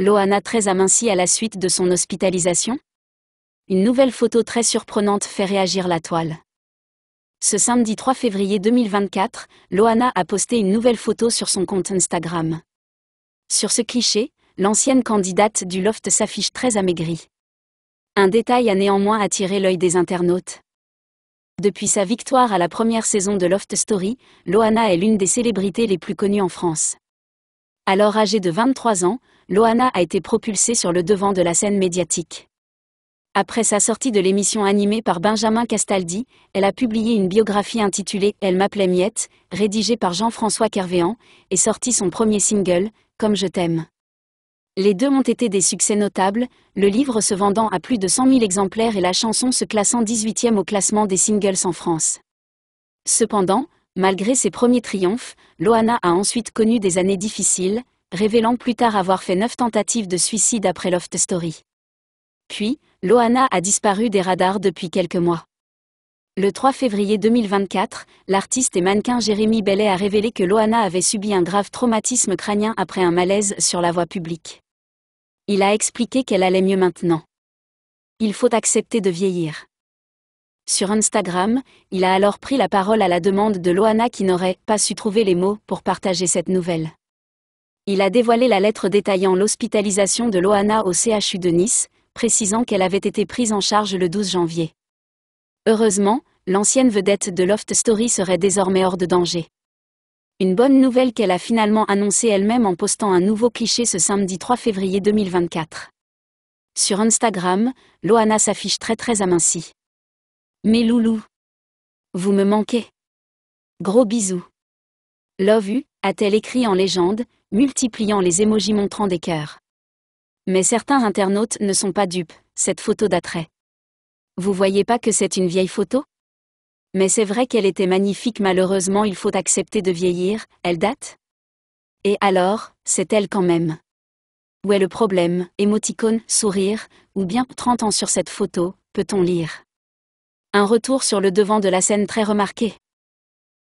Loana très amincie à la suite de son hospitalisation Une nouvelle photo très surprenante fait réagir la toile. Ce samedi 3 février 2024, Loana a posté une nouvelle photo sur son compte Instagram. Sur ce cliché, l'ancienne candidate du loft s'affiche très amaigrie. Un détail a néanmoins attiré l'œil des internautes. Depuis sa victoire à la première saison de Loft Story, Loana est l'une des célébrités les plus connues en France alors âgée de 23 ans, Loana a été propulsée sur le devant de la scène médiatique. Après sa sortie de l'émission animée par Benjamin Castaldi, elle a publié une biographie intitulée Elle m'appelait Miette, rédigée par Jean-François Kervéan, et sorti son premier single, Comme je t'aime. Les deux ont été des succès notables, le livre se vendant à plus de 100 000 exemplaires et la chanson se classant 18e au classement des singles en France. Cependant, Malgré ses premiers triomphes, Loana a ensuite connu des années difficiles, révélant plus tard avoir fait neuf tentatives de suicide après Loft Story. Puis, Loana a disparu des radars depuis quelques mois. Le 3 février 2024, l'artiste et mannequin Jérémy Bellet a révélé que Loana avait subi un grave traumatisme crânien après un malaise sur la voie publique. Il a expliqué qu'elle allait mieux maintenant. Il faut accepter de vieillir. Sur Instagram, il a alors pris la parole à la demande de Loana qui n'aurait pas su trouver les mots pour partager cette nouvelle. Il a dévoilé la lettre détaillant l'hospitalisation de Loana au CHU de Nice, précisant qu'elle avait été prise en charge le 12 janvier. Heureusement, l'ancienne vedette de Loft Story serait désormais hors de danger. Une bonne nouvelle qu'elle a finalement annoncée elle-même en postant un nouveau cliché ce samedi 3 février 2024. Sur Instagram, Loana s'affiche très très amincie. Mes loulous. Vous me manquez. Gros bisous. Love U a-t-elle écrit en légende, multipliant les émojis montrant des cœurs. Mais certains internautes ne sont pas dupes, cette photo d'attrait. Vous voyez pas que c'est une vieille photo Mais c'est vrai qu'elle était magnifique malheureusement il faut accepter de vieillir, elle date Et alors, c'est elle quand même. Où est le problème Émoticône, sourire, ou bien 30 ans sur cette photo, peut-on lire un retour sur le devant de la scène très remarqué.